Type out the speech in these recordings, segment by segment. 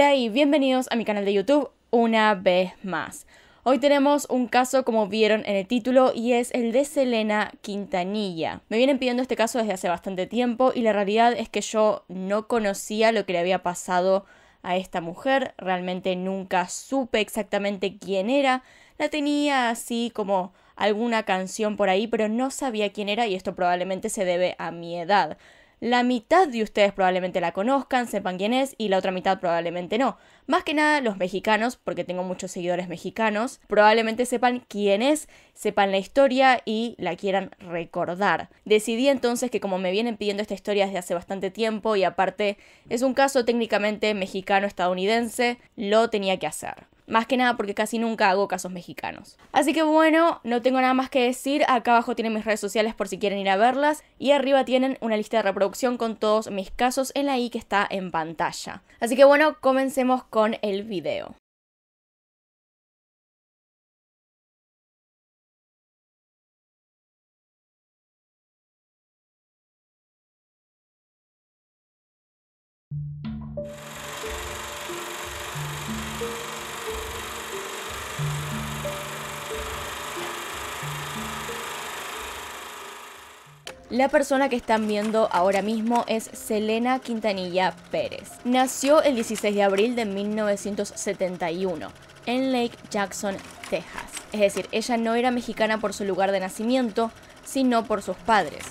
Hola y bienvenidos a mi canal de YouTube una vez más. Hoy tenemos un caso como vieron en el título y es el de Selena Quintanilla. Me vienen pidiendo este caso desde hace bastante tiempo y la realidad es que yo no conocía lo que le había pasado a esta mujer, realmente nunca supe exactamente quién era, la tenía así como alguna canción por ahí, pero no sabía quién era y esto probablemente se debe a mi edad la mitad de ustedes probablemente la conozcan, sepan quién es, y la otra mitad probablemente no. Más que nada los mexicanos, porque tengo muchos seguidores mexicanos, probablemente sepan quién es, sepan la historia y la quieran recordar. Decidí entonces que como me vienen pidiendo esta historia desde hace bastante tiempo y aparte es un caso técnicamente mexicano-estadounidense, lo tenía que hacer. Más que nada porque casi nunca hago casos mexicanos. Así que bueno, no tengo nada más que decir. Acá abajo tienen mis redes sociales por si quieren ir a verlas. Y arriba tienen una lista de reproducción con todos mis casos en la i que está en pantalla. Así que bueno, comencemos con el video. La persona que están viendo ahora mismo es Selena Quintanilla Pérez. Nació el 16 de abril de 1971 en Lake Jackson, Texas. Es decir, ella no era mexicana por su lugar de nacimiento, sino por sus padres,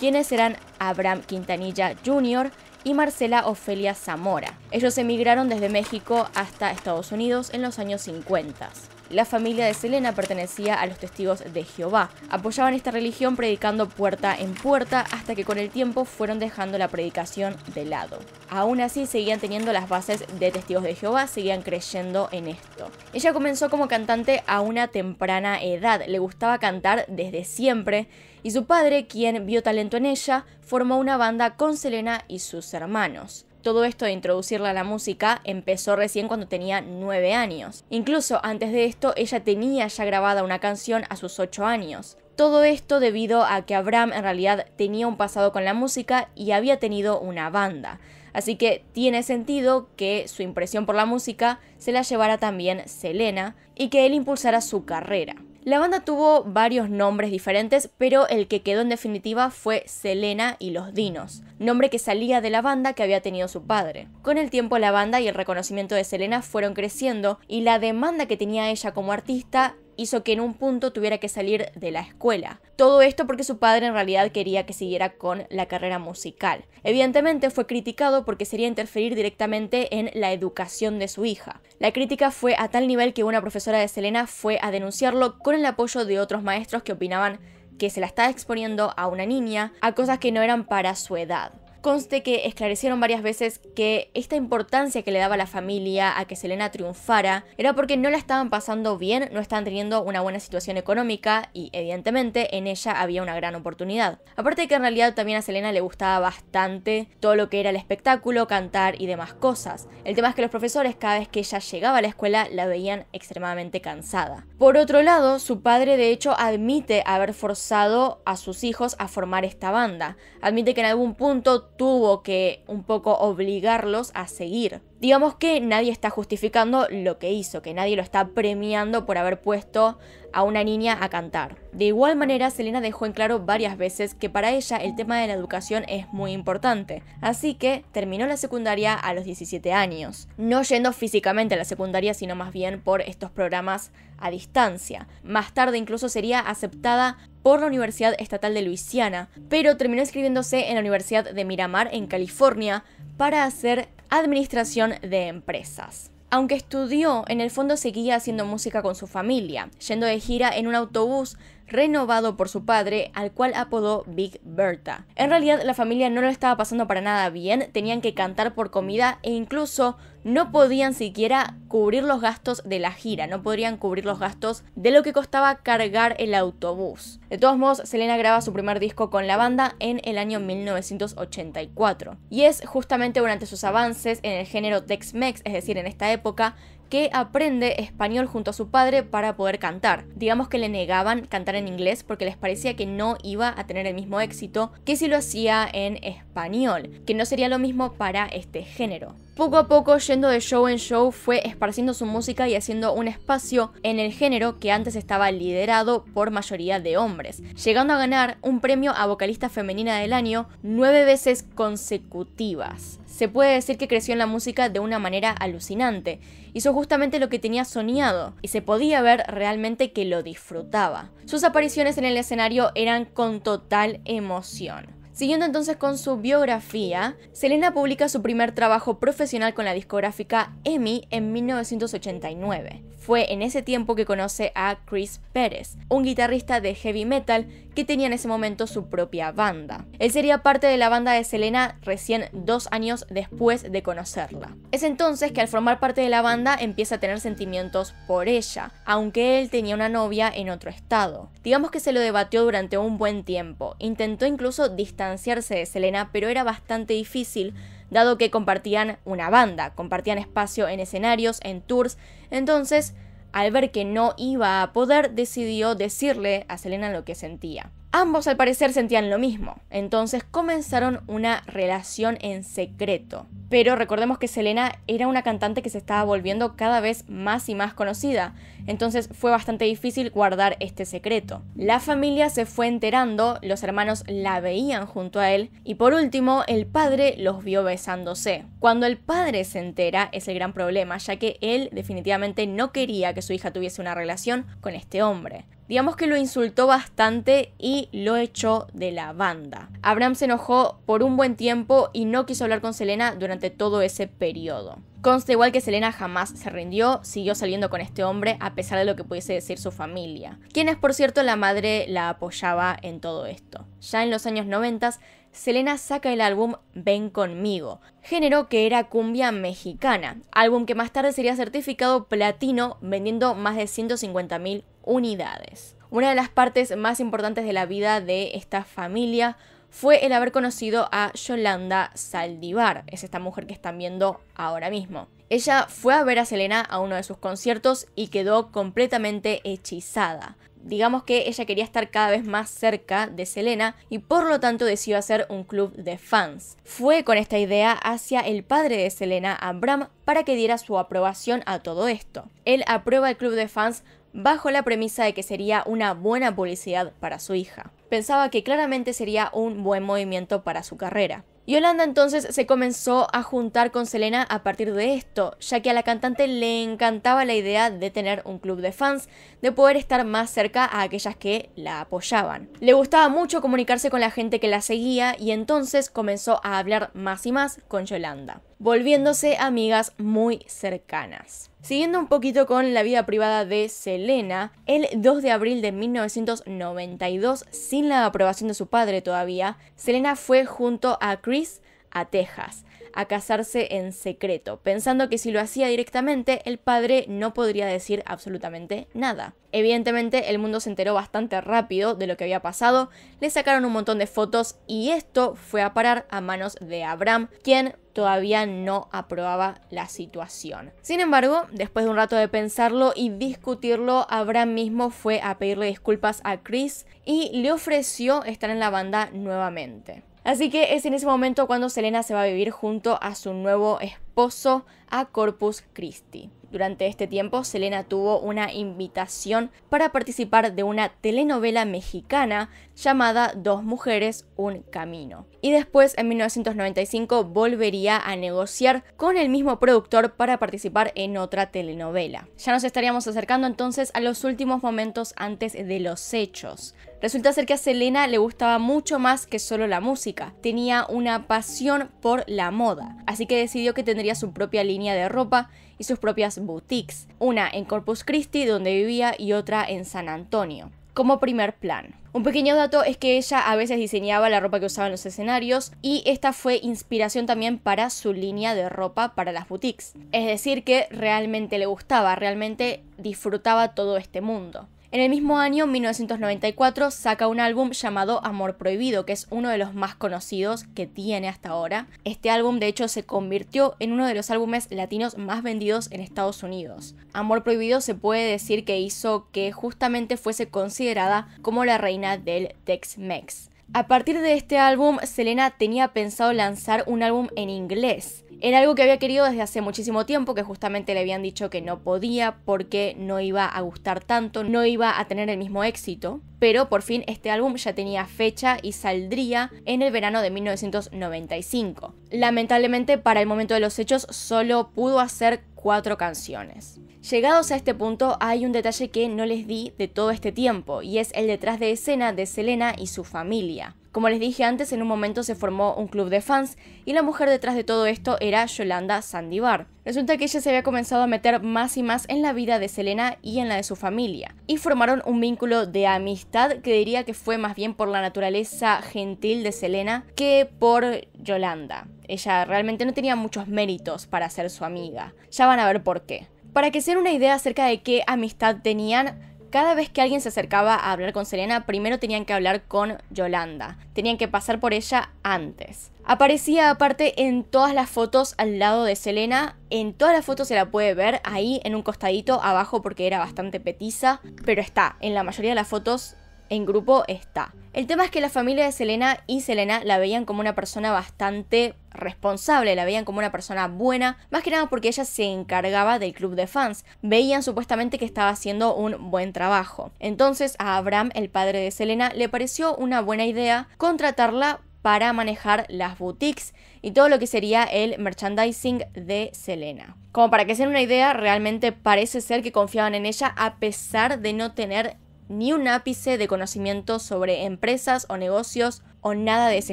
quienes eran Abraham Quintanilla Jr. y Marcela Ofelia Zamora. Ellos emigraron desde México hasta Estados Unidos en los años 50. La familia de Selena pertenecía a los testigos de Jehová. Apoyaban esta religión predicando puerta en puerta hasta que con el tiempo fueron dejando la predicación de lado. Aún así seguían teniendo las bases de testigos de Jehová, seguían creyendo en esto. Ella comenzó como cantante a una temprana edad, le gustaba cantar desde siempre y su padre, quien vio talento en ella, formó una banda con Selena y sus hermanos. Todo esto de introducirla a la música empezó recién cuando tenía 9 años. Incluso antes de esto ella tenía ya grabada una canción a sus 8 años. Todo esto debido a que Abraham en realidad tenía un pasado con la música y había tenido una banda. Así que tiene sentido que su impresión por la música se la llevara también Selena y que él impulsara su carrera. La banda tuvo varios nombres diferentes, pero el que quedó en definitiva fue Selena y los Dinos, nombre que salía de la banda que había tenido su padre. Con el tiempo la banda y el reconocimiento de Selena fueron creciendo y la demanda que tenía ella como artista hizo que en un punto tuviera que salir de la escuela. Todo esto porque su padre en realidad quería que siguiera con la carrera musical. Evidentemente fue criticado porque sería interferir directamente en la educación de su hija. La crítica fue a tal nivel que una profesora de Selena fue a denunciarlo con el apoyo de otros maestros que opinaban que se la estaba exponiendo a una niña a cosas que no eran para su edad. Conste que esclarecieron varias veces que esta importancia que le daba la familia a que Selena triunfara era porque no la estaban pasando bien, no estaban teniendo una buena situación económica y evidentemente en ella había una gran oportunidad. Aparte de que en realidad también a Selena le gustaba bastante todo lo que era el espectáculo, cantar y demás cosas. El tema es que los profesores cada vez que ella llegaba a la escuela la veían extremadamente cansada. Por otro lado, su padre de hecho admite haber forzado a sus hijos a formar esta banda. Admite que en algún punto tuvo que un poco obligarlos a seguir. Digamos que nadie está justificando lo que hizo, que nadie lo está premiando por haber puesto a una niña a cantar. De igual manera, Selena dejó en claro varias veces que para ella el tema de la educación es muy importante, así que terminó la secundaria a los 17 años, no yendo físicamente a la secundaria, sino más bien por estos programas a distancia. Más tarde incluso sería aceptada por la Universidad Estatal de Luisiana, pero terminó inscribiéndose en la Universidad de Miramar en California para hacer administración de empresas. Aunque estudió, en el fondo seguía haciendo música con su familia, yendo de gira en un autobús renovado por su padre, al cual apodó Big Bertha. En realidad la familia no lo estaba pasando para nada bien, tenían que cantar por comida e incluso no podían siquiera cubrir los gastos de la gira, no podrían cubrir los gastos de lo que costaba cargar el autobús. De todos modos, Selena graba su primer disco con la banda en el año 1984. Y es justamente durante sus avances en el género Tex-Mex, es decir, en esta época, que aprende español junto a su padre para poder cantar. Digamos que le negaban cantar en inglés porque les parecía que no iba a tener el mismo éxito que si lo hacía en español, que no sería lo mismo para este género. Poco a poco, yendo de show en show, fue esparciendo su música y haciendo un espacio en el género que antes estaba liderado por mayoría de hombres, llegando a ganar un premio a vocalista femenina del año nueve veces consecutivas se puede decir que creció en la música de una manera alucinante. Hizo justamente lo que tenía soñado y se podía ver realmente que lo disfrutaba. Sus apariciones en el escenario eran con total emoción. Siguiendo entonces con su biografía, Selena publica su primer trabajo profesional con la discográfica EMI en 1989. Fue en ese tiempo que conoce a Chris Pérez, un guitarrista de heavy metal que tenía en ese momento su propia banda. Él sería parte de la banda de Selena recién dos años después de conocerla. Es entonces que al formar parte de la banda empieza a tener sentimientos por ella, aunque él tenía una novia en otro estado. Digamos que se lo debatió durante un buen tiempo, intentó incluso distanciarse de Selena, pero era bastante difícil dado que compartían una banda, compartían espacio en escenarios, en tours, entonces al ver que no iba a poder, decidió decirle a Selena lo que sentía. Ambos al parecer sentían lo mismo, entonces comenzaron una relación en secreto. Pero recordemos que Selena era una cantante que se estaba volviendo cada vez más y más conocida, entonces fue bastante difícil guardar este secreto. La familia se fue enterando, los hermanos la veían junto a él y por último el padre los vio besándose. Cuando el padre se entera es el gran problema, ya que él definitivamente no quería que su hija tuviese una relación con este hombre. Digamos que lo insultó bastante y lo echó de la banda. Abraham se enojó por un buen tiempo y no quiso hablar con Selena durante todo ese periodo. Consta igual que Selena jamás se rindió, siguió saliendo con este hombre a pesar de lo que pudiese decir su familia, quienes por cierto la madre la apoyaba en todo esto. Ya en los años 90, Selena saca el álbum Ven conmigo, género que era cumbia mexicana, álbum que más tarde sería certificado platino vendiendo más de 150.000 unidades. Una de las partes más importantes de la vida de esta familia fue el haber conocido a Yolanda Saldivar, es esta mujer que están viendo ahora mismo. Ella fue a ver a Selena a uno de sus conciertos y quedó completamente hechizada. Digamos que ella quería estar cada vez más cerca de Selena y por lo tanto decidió hacer un club de fans. Fue con esta idea hacia el padre de Selena, Abraham, para que diera su aprobación a todo esto. Él aprueba el club de fans bajo la premisa de que sería una buena publicidad para su hija. Pensaba que claramente sería un buen movimiento para su carrera. Yolanda entonces se comenzó a juntar con Selena a partir de esto, ya que a la cantante le encantaba la idea de tener un club de fans, de poder estar más cerca a aquellas que la apoyaban. Le gustaba mucho comunicarse con la gente que la seguía y entonces comenzó a hablar más y más con Yolanda, volviéndose amigas muy cercanas. Siguiendo un poquito con la vida privada de Selena, el 2 de abril de 1992, sin la aprobación de su padre todavía, Selena fue junto a Chris a Texas a casarse en secreto, pensando que si lo hacía directamente, el padre no podría decir absolutamente nada. Evidentemente, el mundo se enteró bastante rápido de lo que había pasado, le sacaron un montón de fotos y esto fue a parar a manos de Abraham, quien todavía no aprobaba la situación. Sin embargo, después de un rato de pensarlo y discutirlo, Abraham mismo fue a pedirle disculpas a Chris y le ofreció estar en la banda nuevamente. Así que es en ese momento cuando Selena se va a vivir junto a su nuevo esposo a Corpus Christi. Durante este tiempo, Selena tuvo una invitación para participar de una telenovela mexicana llamada Dos Mujeres, Un Camino. Y después, en 1995, volvería a negociar con el mismo productor para participar en otra telenovela. Ya nos estaríamos acercando entonces a los últimos momentos antes de los hechos. Resulta ser que a Selena le gustaba mucho más que solo la música, tenía una pasión por la moda, así que decidió que tendría su propia línea de ropa y sus propias boutiques, una en Corpus Christi donde vivía y otra en San Antonio, como primer plan. Un pequeño dato es que ella a veces diseñaba la ropa que usaba en los escenarios y esta fue inspiración también para su línea de ropa para las boutiques. Es decir, que realmente le gustaba, realmente disfrutaba todo este mundo. En el mismo año, 1994, saca un álbum llamado Amor Prohibido, que es uno de los más conocidos que tiene hasta ahora. Este álbum, de hecho, se convirtió en uno de los álbumes latinos más vendidos en Estados Unidos. Amor Prohibido se puede decir que hizo que justamente fuese considerada como la reina del Tex-Mex. A partir de este álbum, Selena tenía pensado lanzar un álbum en inglés. Era algo que había querido desde hace muchísimo tiempo, que justamente le habían dicho que no podía porque no iba a gustar tanto, no iba a tener el mismo éxito. Pero por fin este álbum ya tenía fecha y saldría en el verano de 1995. Lamentablemente para el momento de los hechos solo pudo hacer cuatro canciones. Llegados a este punto hay un detalle que no les di de todo este tiempo y es el detrás de escena de Selena y su familia. Como les dije antes, en un momento se formó un club de fans y la mujer detrás de todo esto era Yolanda Sandibar. Resulta que ella se había comenzado a meter más y más en la vida de Selena y en la de su familia y formaron un vínculo de amistad que diría que fue más bien por la naturaleza gentil de Selena que por Yolanda. Ella realmente no tenía muchos méritos para ser su amiga. Ya van a ver por qué. Para que se den una idea acerca de qué amistad tenían, cada vez que alguien se acercaba a hablar con Selena, primero tenían que hablar con Yolanda. Tenían que pasar por ella antes. Aparecía aparte en todas las fotos al lado de Selena. En todas las fotos se la puede ver ahí en un costadito abajo porque era bastante petiza. Pero está, en la mayoría de las fotos en grupo está. El tema es que la familia de Selena y Selena la veían como una persona bastante responsable, la veían como una persona buena, más que nada porque ella se encargaba del club de fans, veían supuestamente que estaba haciendo un buen trabajo. Entonces a Abraham, el padre de Selena, le pareció una buena idea contratarla para manejar las boutiques y todo lo que sería el merchandising de Selena. Como para que sean una idea, realmente parece ser que confiaban en ella a pesar de no tener ni un ápice de conocimiento sobre empresas o negocios o nada de ese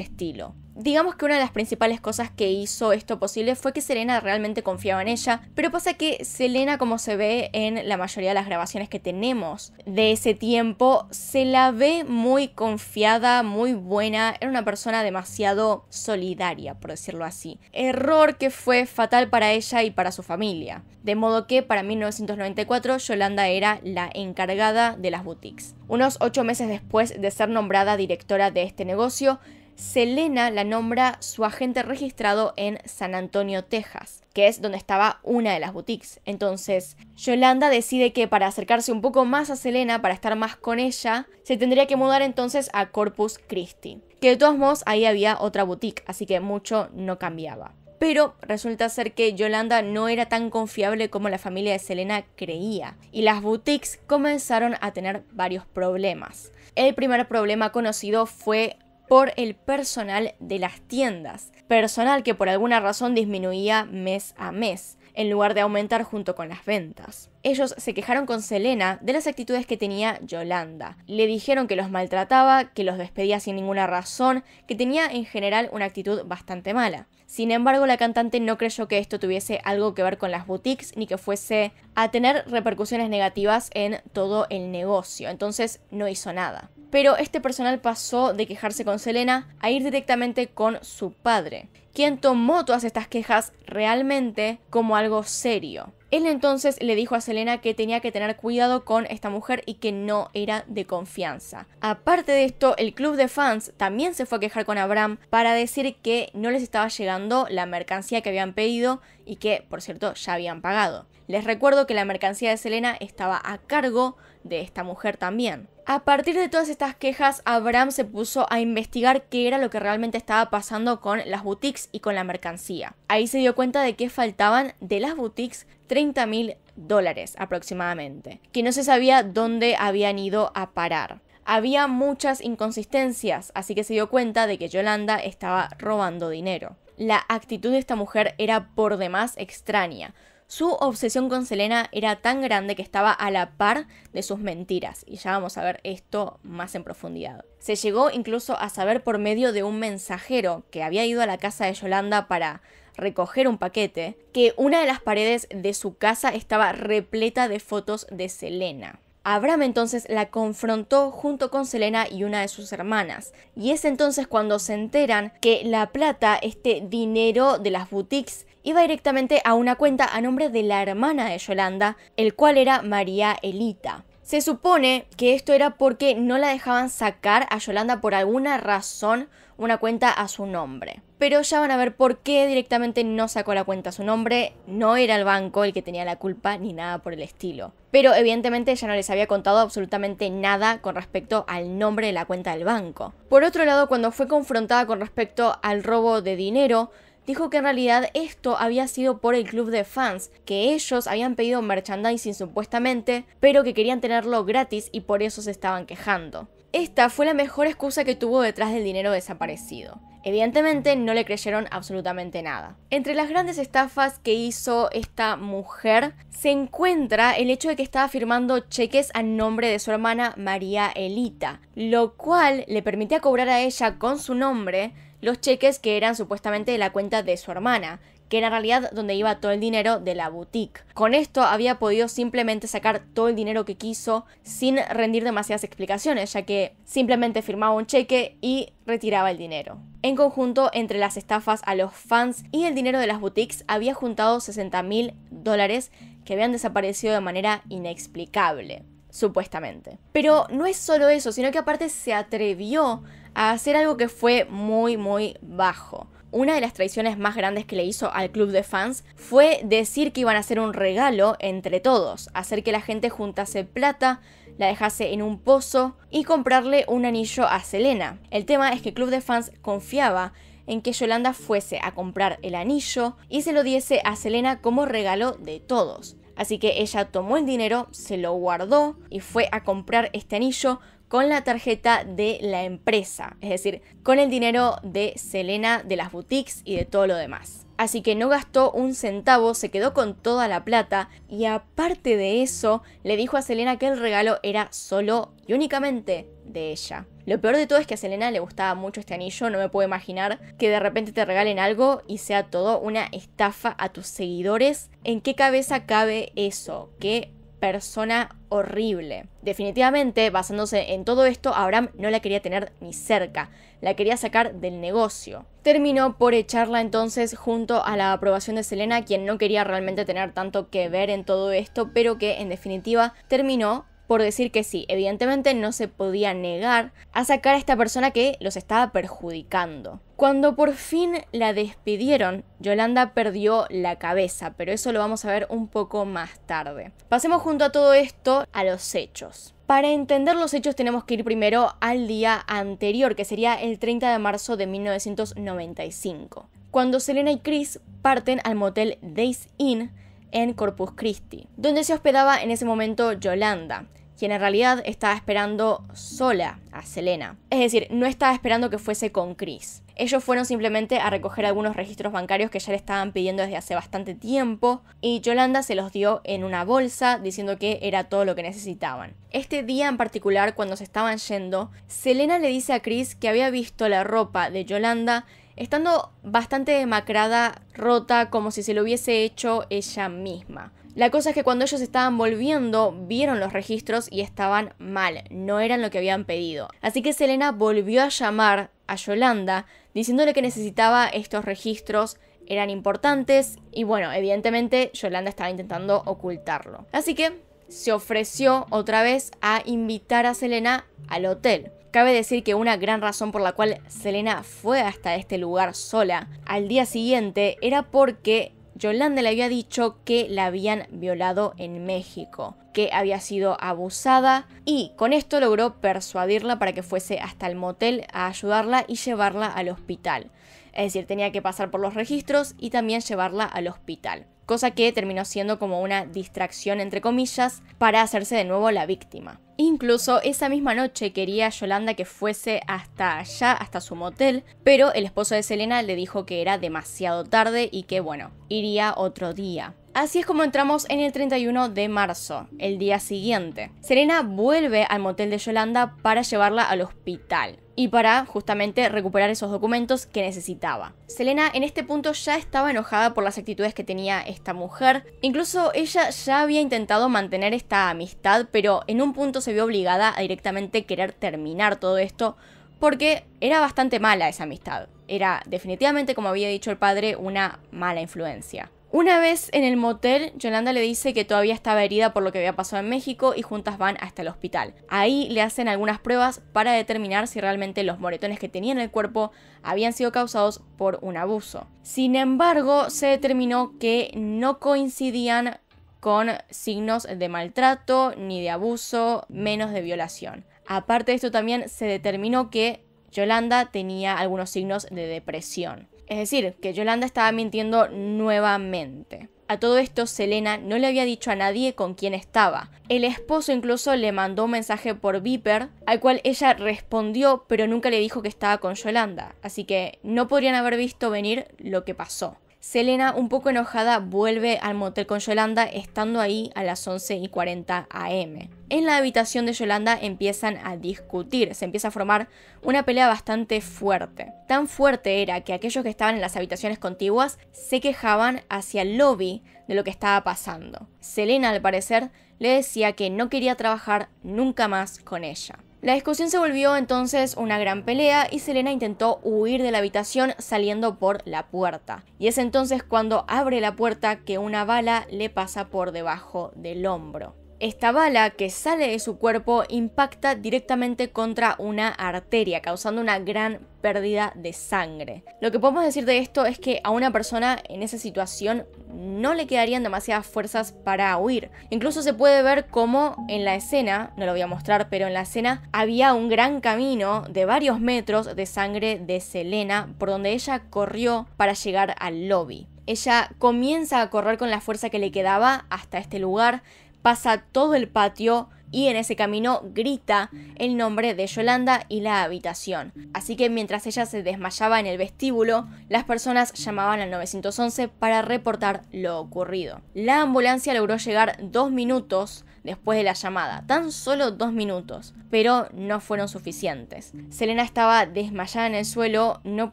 estilo. Digamos que una de las principales cosas que hizo esto posible fue que Selena realmente confiaba en ella, pero pasa que Selena, como se ve en la mayoría de las grabaciones que tenemos de ese tiempo, se la ve muy confiada, muy buena, era una persona demasiado solidaria, por decirlo así. Error que fue fatal para ella y para su familia. De modo que para 1994 Yolanda era la encargada de las boutiques. Unos ocho meses después de ser nombrada directora de este negocio, Selena la nombra su agente registrado en San Antonio, Texas, que es donde estaba una de las boutiques. Entonces, Yolanda decide que para acercarse un poco más a Selena, para estar más con ella, se tendría que mudar entonces a Corpus Christi, que de todos modos ahí había otra boutique, así que mucho no cambiaba. Pero resulta ser que Yolanda no era tan confiable como la familia de Selena creía, y las boutiques comenzaron a tener varios problemas. El primer problema conocido fue por el personal de las tiendas, personal que por alguna razón disminuía mes a mes en lugar de aumentar junto con las ventas. Ellos se quejaron con Selena de las actitudes que tenía Yolanda. Le dijeron que los maltrataba, que los despedía sin ninguna razón, que tenía en general una actitud bastante mala. Sin embargo, la cantante no creyó que esto tuviese algo que ver con las boutiques ni que fuese a tener repercusiones negativas en todo el negocio, entonces no hizo nada. Pero este personal pasó de quejarse con Selena a ir directamente con su padre, quien tomó todas estas quejas realmente como algo serio. Él entonces le dijo a Selena que tenía que tener cuidado con esta mujer y que no era de confianza. Aparte de esto, el club de fans también se fue a quejar con Abraham para decir que no les estaba llegando la mercancía que habían pedido y que, por cierto, ya habían pagado. Les recuerdo que la mercancía de Selena estaba a cargo de esta mujer también. A partir de todas estas quejas, Abraham se puso a investigar qué era lo que realmente estaba pasando con las boutiques y con la mercancía. Ahí se dio cuenta de que faltaban de las boutiques 30 mil dólares aproximadamente, que no se sabía dónde habían ido a parar. Había muchas inconsistencias, así que se dio cuenta de que Yolanda estaba robando dinero. La actitud de esta mujer era por demás extraña. Su obsesión con Selena era tan grande que estaba a la par de sus mentiras, y ya vamos a ver esto más en profundidad. Se llegó incluso a saber por medio de un mensajero que había ido a la casa de Yolanda para recoger un paquete que una de las paredes de su casa estaba repleta de fotos de Selena. Abraham entonces la confrontó junto con Selena y una de sus hermanas. Y es entonces cuando se enteran que la plata, este dinero de las boutiques, iba directamente a una cuenta a nombre de la hermana de Yolanda, el cual era María Elita. Se supone que esto era porque no la dejaban sacar a Yolanda por alguna razón una cuenta a su nombre. Pero ya van a ver por qué directamente no sacó la cuenta a su nombre, no era el banco el que tenía la culpa ni nada por el estilo. Pero evidentemente ya no les había contado absolutamente nada con respecto al nombre de la cuenta del banco. Por otro lado, cuando fue confrontada con respecto al robo de dinero, dijo que en realidad esto había sido por el club de fans, que ellos habían pedido merchandising supuestamente, pero que querían tenerlo gratis y por eso se estaban quejando. Esta fue la mejor excusa que tuvo detrás del dinero desaparecido. Evidentemente no le creyeron absolutamente nada. Entre las grandes estafas que hizo esta mujer se encuentra el hecho de que estaba firmando cheques a nombre de su hermana María Elita, lo cual le permitía cobrar a ella con su nombre los cheques que eran supuestamente de la cuenta de su hermana, que era en realidad donde iba todo el dinero de la boutique. Con esto había podido simplemente sacar todo el dinero que quiso sin rendir demasiadas explicaciones, ya que simplemente firmaba un cheque y retiraba el dinero. En conjunto, entre las estafas a los fans y el dinero de las boutiques, había juntado 60 mil dólares que habían desaparecido de manera inexplicable, supuestamente. Pero no es solo eso, sino que aparte se atrevió a hacer algo que fue muy, muy bajo. Una de las traiciones más grandes que le hizo al club de fans fue decir que iban a hacer un regalo entre todos, hacer que la gente juntase plata, la dejase en un pozo y comprarle un anillo a Selena. El tema es que el club de fans confiaba en que Yolanda fuese a comprar el anillo y se lo diese a Selena como regalo de todos. Así que ella tomó el dinero, se lo guardó y fue a comprar este anillo con la tarjeta de la empresa, es decir, con el dinero de Selena, de las boutiques y de todo lo demás. Así que no gastó un centavo, se quedó con toda la plata y aparte de eso le dijo a Selena que el regalo era solo y únicamente de ella. Lo peor de todo es que a Selena le gustaba mucho este anillo, no me puedo imaginar que de repente te regalen algo y sea todo una estafa a tus seguidores. ¿En qué cabeza cabe eso? ¿Qué persona horrible. Definitivamente, basándose en todo esto, Abraham no la quería tener ni cerca, la quería sacar del negocio. Terminó por echarla entonces junto a la aprobación de Selena, quien no quería realmente tener tanto que ver en todo esto, pero que en definitiva terminó por decir que sí. Evidentemente no se podía negar a sacar a esta persona que los estaba perjudicando. Cuando por fin la despidieron, Yolanda perdió la cabeza, pero eso lo vamos a ver un poco más tarde. Pasemos junto a todo esto a los hechos. Para entender los hechos tenemos que ir primero al día anterior, que sería el 30 de marzo de 1995, cuando Selena y Chris parten al motel Days Inn en Corpus Christi, donde se hospedaba en ese momento Yolanda quien en realidad estaba esperando sola a Selena. Es decir, no estaba esperando que fuese con Chris. Ellos fueron simplemente a recoger algunos registros bancarios que ya le estaban pidiendo desde hace bastante tiempo y Yolanda se los dio en una bolsa diciendo que era todo lo que necesitaban. Este día en particular, cuando se estaban yendo, Selena le dice a Chris que había visto la ropa de Yolanda estando bastante demacrada, rota, como si se lo hubiese hecho ella misma. La cosa es que cuando ellos estaban volviendo, vieron los registros y estaban mal, no eran lo que habían pedido. Así que Selena volvió a llamar a Yolanda diciéndole que necesitaba estos registros, eran importantes y bueno, evidentemente Yolanda estaba intentando ocultarlo. Así que se ofreció otra vez a invitar a Selena al hotel. Cabe decir que una gran razón por la cual Selena fue hasta este lugar sola al día siguiente era porque Yolanda le había dicho que la habían violado en México, que había sido abusada y con esto logró persuadirla para que fuese hasta el motel a ayudarla y llevarla al hospital. Es decir, tenía que pasar por los registros y también llevarla al hospital cosa que terminó siendo como una distracción entre comillas para hacerse de nuevo la víctima. Incluso esa misma noche quería Yolanda que fuese hasta allá, hasta su motel, pero el esposo de Selena le dijo que era demasiado tarde y que bueno, iría otro día. Así es como entramos en el 31 de marzo, el día siguiente. Selena vuelve al motel de Yolanda para llevarla al hospital y para justamente recuperar esos documentos que necesitaba. Selena en este punto ya estaba enojada por las actitudes que tenía esta mujer, incluso ella ya había intentado mantener esta amistad, pero en un punto se vio obligada a directamente querer terminar todo esto porque era bastante mala esa amistad. Era definitivamente, como había dicho el padre, una mala influencia. Una vez en el motel, Yolanda le dice que todavía estaba herida por lo que había pasado en México y juntas van hasta el hospital. Ahí le hacen algunas pruebas para determinar si realmente los moretones que tenía en el cuerpo habían sido causados por un abuso. Sin embargo, se determinó que no coincidían con signos de maltrato, ni de abuso, menos de violación. Aparte de esto también se determinó que Yolanda tenía algunos signos de depresión. Es decir, que Yolanda estaba mintiendo nuevamente. A todo esto, Selena no le había dicho a nadie con quién estaba. El esposo incluso le mandó un mensaje por Viper, al cual ella respondió, pero nunca le dijo que estaba con Yolanda, así que no podrían haber visto venir lo que pasó. Selena, un poco enojada, vuelve al motel con Yolanda, estando ahí a las 11 y 40 am. En la habitación de Yolanda empiezan a discutir, se empieza a formar una pelea bastante fuerte. Tan fuerte era que aquellos que estaban en las habitaciones contiguas se quejaban hacia el lobby de lo que estaba pasando. Selena, al parecer, le decía que no quería trabajar nunca más con ella. La discusión se volvió entonces una gran pelea y Selena intentó huir de la habitación saliendo por la puerta. Y es entonces cuando abre la puerta que una bala le pasa por debajo del hombro. Esta bala que sale de su cuerpo impacta directamente contra una arteria, causando una gran pérdida de sangre. Lo que podemos decir de esto es que a una persona en esa situación no le quedarían demasiadas fuerzas para huir. Incluso se puede ver cómo en la escena, no lo voy a mostrar, pero en la escena había un gran camino de varios metros de sangre de Selena por donde ella corrió para llegar al lobby. Ella comienza a correr con la fuerza que le quedaba hasta este lugar, pasa todo el patio y en ese camino grita el nombre de Yolanda y la habitación. Así que mientras ella se desmayaba en el vestíbulo, las personas llamaban al 911 para reportar lo ocurrido. La ambulancia logró llegar dos minutos después de la llamada, tan solo dos minutos, pero no fueron suficientes. Selena estaba desmayada en el suelo, no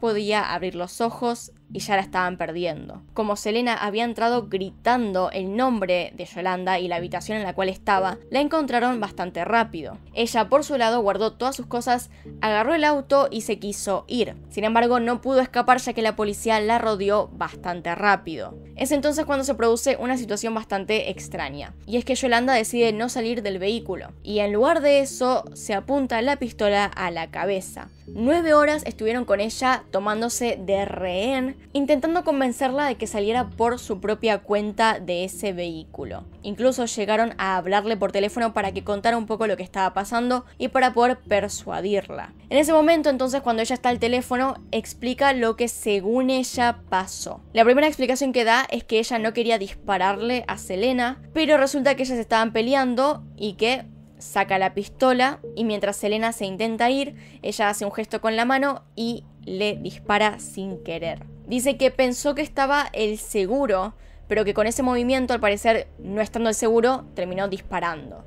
podía abrir los ojos y ya la estaban perdiendo. Como Selena había entrado gritando el nombre de Yolanda y la habitación en la cual estaba, la encontraron bastante rápido. Ella por su lado guardó todas sus cosas, agarró el auto y se quiso ir. Sin embargo, no pudo escapar ya que la policía la rodeó bastante rápido. Es entonces cuando se produce una situación bastante extraña, y es que Yolanda decide no salir del vehículo, y en lugar de eso se apunta la pistola a la cabeza. Nueve horas estuvieron con ella tomándose de rehén, intentando convencerla de que saliera por su propia cuenta de ese vehículo. Incluso llegaron a hablarle por teléfono para que contara un poco lo que estaba pasando y para poder persuadirla. En ese momento entonces cuando ella está al teléfono explica lo que según ella pasó. La primera explicación que da es que ella no quería dispararle a Selena, pero resulta que ellas estaban peleando y que saca la pistola y mientras Selena se intenta ir, ella hace un gesto con la mano y le dispara sin querer. Dice que pensó que estaba el seguro, pero que con ese movimiento, al parecer, no estando el seguro, terminó disparando.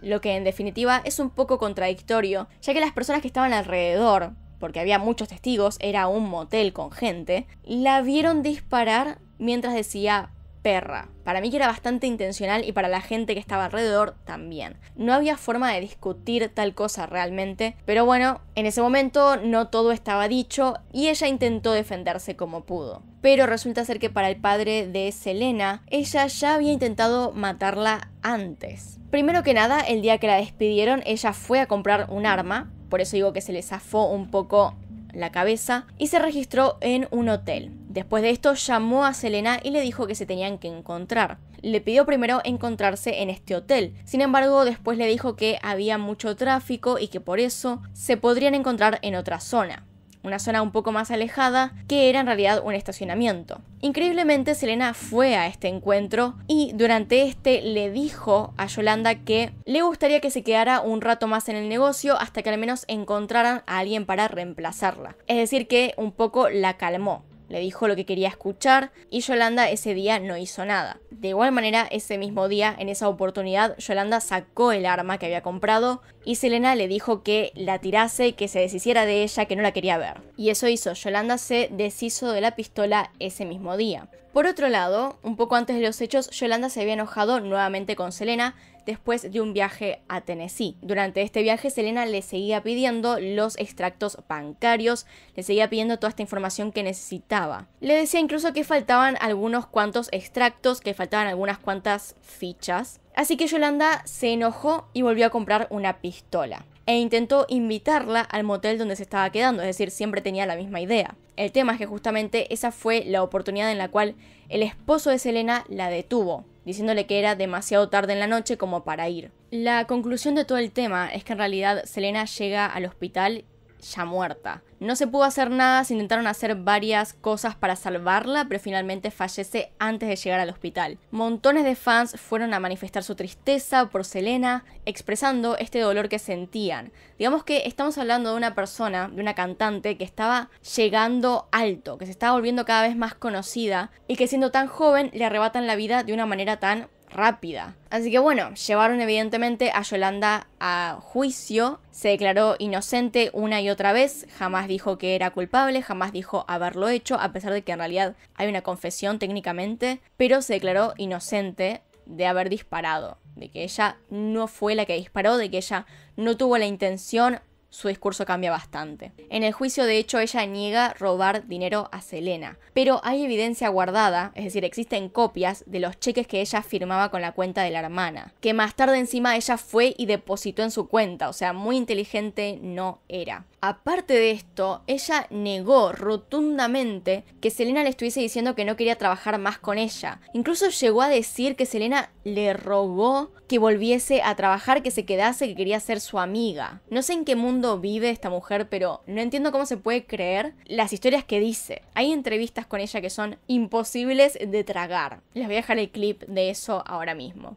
Lo que en definitiva es un poco contradictorio, ya que las personas que estaban alrededor porque había muchos testigos, era un motel con gente, la vieron disparar mientras decía perra. Para mí que era bastante intencional y para la gente que estaba alrededor también. No había forma de discutir tal cosa realmente, pero bueno, en ese momento no todo estaba dicho y ella intentó defenderse como pudo. Pero resulta ser que para el padre de Selena, ella ya había intentado matarla antes. Primero que nada, el día que la despidieron, ella fue a comprar un arma, por eso digo que se le zafó un poco la cabeza, y se registró en un hotel. Después de esto llamó a Selena y le dijo que se tenían que encontrar. Le pidió primero encontrarse en este hotel, sin embargo después le dijo que había mucho tráfico y que por eso se podrían encontrar en otra zona una zona un poco más alejada, que era en realidad un estacionamiento. Increíblemente, Selena fue a este encuentro y durante este le dijo a Yolanda que le gustaría que se quedara un rato más en el negocio hasta que al menos encontraran a alguien para reemplazarla. Es decir, que un poco la calmó. Le dijo lo que quería escuchar y Yolanda ese día no hizo nada. De igual manera, ese mismo día, en esa oportunidad, Yolanda sacó el arma que había comprado y Selena le dijo que la tirase, que se deshiciera de ella, que no la quería ver. Y eso hizo, Yolanda se deshizo de la pistola ese mismo día. Por otro lado, un poco antes de los hechos, Yolanda se había enojado nuevamente con Selena después de un viaje a Tennessee. Durante este viaje, Selena le seguía pidiendo los extractos bancarios, le seguía pidiendo toda esta información que necesitaba. Le decía incluso que faltaban algunos cuantos extractos, que faltaban algunas cuantas fichas. Así que Yolanda se enojó y volvió a comprar una pistola e intentó invitarla al motel donde se estaba quedando, es decir, siempre tenía la misma idea. El tema es que justamente esa fue la oportunidad en la cual el esposo de Selena la detuvo, diciéndole que era demasiado tarde en la noche como para ir. La conclusión de todo el tema es que en realidad Selena llega al hospital ya muerta. No se pudo hacer nada, se intentaron hacer varias cosas para salvarla, pero finalmente fallece antes de llegar al hospital. Montones de fans fueron a manifestar su tristeza por Selena, expresando este dolor que sentían. Digamos que estamos hablando de una persona, de una cantante que estaba llegando alto, que se estaba volviendo cada vez más conocida y que siendo tan joven le arrebatan la vida de una manera tan rápida. Así que bueno, llevaron evidentemente a Yolanda a juicio, se declaró inocente una y otra vez, jamás dijo que era culpable, jamás dijo haberlo hecho, a pesar de que en realidad hay una confesión técnicamente, pero se declaró inocente de haber disparado, de que ella no fue la que disparó, de que ella no tuvo la intención su discurso cambia bastante. En el juicio, de hecho, ella niega robar dinero a Selena, pero hay evidencia guardada, es decir, existen copias de los cheques que ella firmaba con la cuenta de la hermana, que más tarde encima ella fue y depositó en su cuenta, o sea, muy inteligente no era. Aparte de esto, ella negó rotundamente que Selena le estuviese diciendo que no quería trabajar más con ella. Incluso llegó a decir que Selena le robó que volviese a trabajar, que se quedase, que quería ser su amiga. No sé en qué mundo vive esta mujer, pero no entiendo cómo se puede creer las historias que dice. Hay entrevistas con ella que son imposibles de tragar. Les voy a dejar el clip de eso ahora mismo.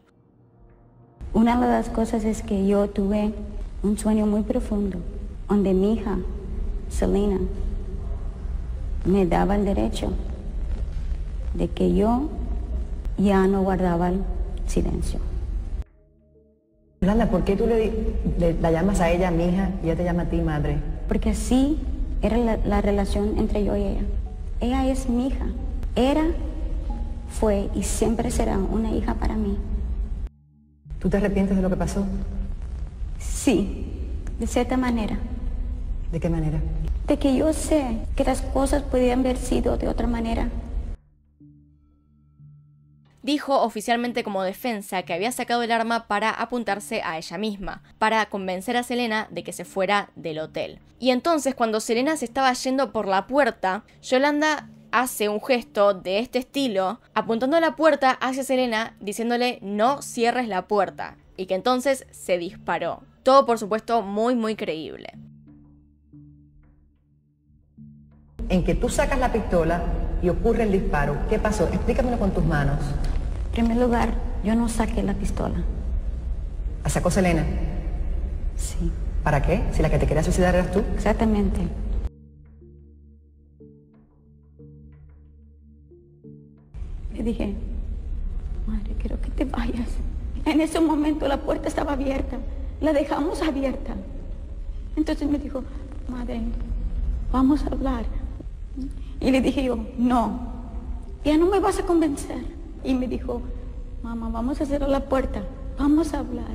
Una de las cosas es que yo tuve un sueño muy profundo, donde mi hija, Selena, me daba el derecho de que yo ya no guardaba el silencio. Yolanda, ¿por qué tú le, la llamas a ella mi hija y ella te llama a ti madre? Porque así era la, la, relación entre yo y ella. Ella es mi hija. Era, fue y siempre será una hija para mí. ¿Tú te arrepientes de lo que pasó? Sí, de cierta manera. ¿De qué manera? De que yo sé que las cosas podían haber sido de otra manera dijo oficialmente como defensa que había sacado el arma para apuntarse a ella misma, para convencer a Selena de que se fuera del hotel. Y entonces cuando Selena se estaba yendo por la puerta, Yolanda hace un gesto de este estilo, apuntando a la puerta hacia Selena, diciéndole no cierres la puerta, y que entonces se disparó. Todo por supuesto muy muy creíble. En que tú sacas la pistola y ocurre el disparo, ¿qué pasó? Explícamelo con tus manos. En primer lugar, yo no saqué la pistola. ¿La sacó Selena? Sí. ¿Para qué? Si la que te quería suicidar eras tú. Exactamente. Le dije, madre, quiero que te vayas. En ese momento la puerta estaba abierta. La dejamos abierta. Entonces me dijo, madre, vamos a hablar. Y le dije yo, no, ya no me vas a convencer y me dijo, mamá, vamos a cerrar la puerta, vamos a hablar.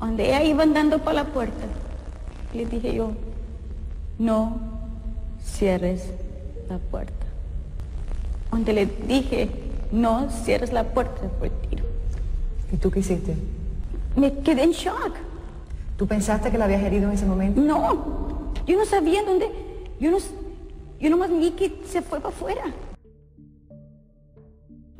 Donde ella iba andando por la puerta, le dije yo, no cierres la puerta. Donde le dije, no cierres la puerta, fue tiro. ¿Y tú qué hiciste? Me quedé en shock. ¿Tú pensaste que la habías herido en ese momento? No, yo no sabía dónde, yo no, yo nomás vi que se fue para afuera.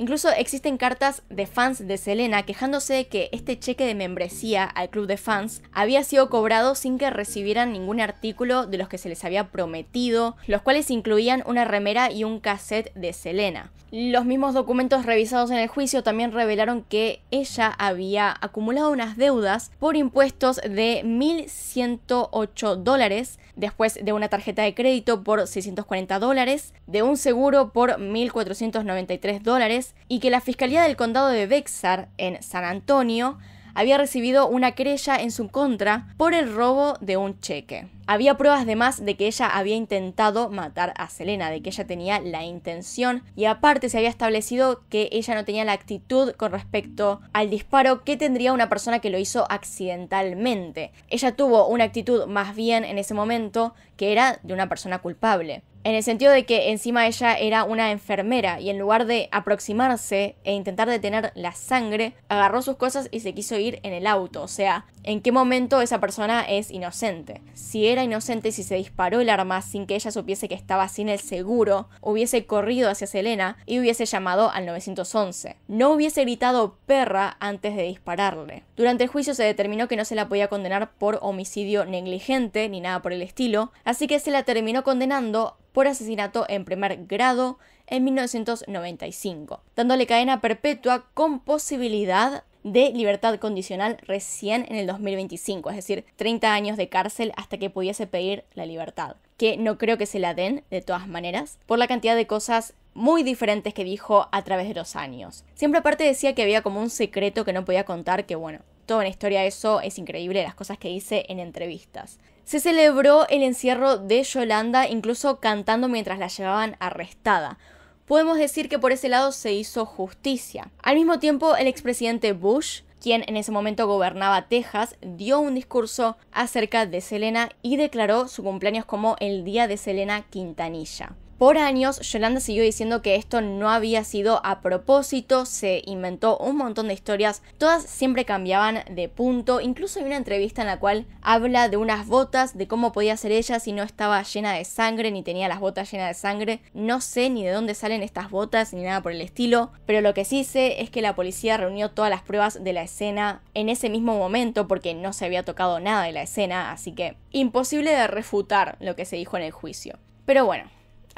Incluso existen cartas de fans de Selena quejándose de que este cheque de membresía al club de fans había sido cobrado sin que recibieran ningún artículo de los que se les había prometido, los cuales incluían una remera y un cassette de Selena. Los mismos documentos revisados en el juicio también revelaron que ella había acumulado unas deudas por impuestos de 1.108 dólares, después de una tarjeta de crédito por 640 dólares, de un seguro por 1.493 dólares, y que la Fiscalía del Condado de Bexar, en San Antonio, había recibido una querella en su contra por el robo de un cheque. Había pruebas además de que ella había intentado matar a Selena, de que ella tenía la intención y aparte se había establecido que ella no tenía la actitud con respecto al disparo que tendría una persona que lo hizo accidentalmente. Ella tuvo una actitud más bien en ese momento que era de una persona culpable en el sentido de que encima ella era una enfermera y en lugar de aproximarse e intentar detener la sangre, agarró sus cosas y se quiso ir en el auto. O sea, ¿en qué momento esa persona es inocente? Si era inocente y si se disparó el arma sin que ella supiese que estaba sin el seguro, hubiese corrido hacia Selena y hubiese llamado al 911. No hubiese gritado perra antes de dispararle. Durante el juicio se determinó que no se la podía condenar por homicidio negligente ni nada por el estilo, así que se la terminó condenando por asesinato en primer grado en 1995, dándole cadena perpetua con posibilidad de libertad condicional recién en el 2025, es decir, 30 años de cárcel hasta que pudiese pedir la libertad, que no creo que se la den de todas maneras, por la cantidad de cosas muy diferentes que dijo a través de los años. Siempre aparte decía que había como un secreto que no podía contar, que bueno, en la historia eso, es increíble las cosas que dice en entrevistas. Se celebró el encierro de Yolanda incluso cantando mientras la llevaban arrestada. Podemos decir que por ese lado se hizo justicia. Al mismo tiempo, el expresidente Bush quien en ese momento gobernaba Texas, dio un discurso acerca de Selena y declaró su cumpleaños como el Día de Selena Quintanilla. Por años, Yolanda siguió diciendo que esto no había sido a propósito, se inventó un montón de historias, todas siempre cambiaban de punto, incluso hay una entrevista en la cual habla de unas botas, de cómo podía ser ella si no estaba llena de sangre, ni tenía las botas llenas de sangre, no sé ni de dónde salen estas botas, ni nada por el estilo, pero lo que sí sé es que la policía reunió todas las pruebas de la escena en ese mismo momento, porque no se había tocado nada de la escena, así que imposible de refutar lo que se dijo en el juicio. Pero bueno,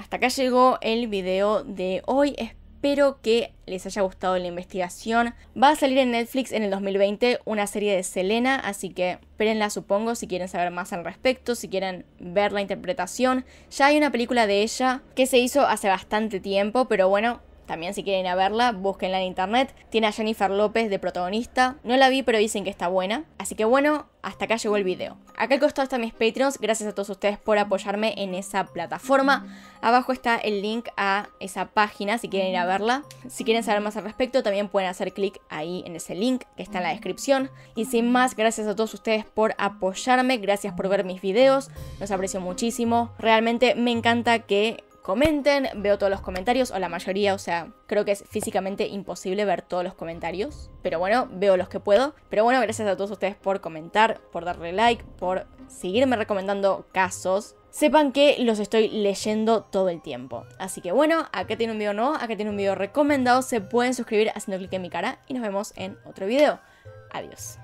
hasta acá llegó el video de hoy. Espero que les haya gustado la investigación. Va a salir en Netflix en el 2020 una serie de Selena, así que esperenla supongo si quieren saber más al respecto, si quieren ver la interpretación. Ya hay una película de ella que se hizo hace bastante tiempo, pero bueno, también si quieren a verla, búsquenla en internet. Tiene a Jennifer López de protagonista. No la vi, pero dicen que está buena. Así que bueno, hasta acá llegó el video. Acá al costado están mis Patreons. Gracias a todos ustedes por apoyarme en esa plataforma. Abajo está el link a esa página si quieren ir a verla. Si quieren saber más al respecto, también pueden hacer clic ahí en ese link que está en la descripción. Y sin más, gracias a todos ustedes por apoyarme. Gracias por ver mis videos. Los aprecio muchísimo. Realmente me encanta que comenten, veo todos los comentarios, o la mayoría, o sea, creo que es físicamente imposible ver todos los comentarios, pero bueno, veo los que puedo. Pero bueno, gracias a todos ustedes por comentar, por darle like, por seguirme recomendando casos. Sepan que los estoy leyendo todo el tiempo. Así que bueno, acá tiene un video nuevo, acá tiene un video recomendado, se pueden suscribir haciendo clic en mi cara y nos vemos en otro video. Adiós.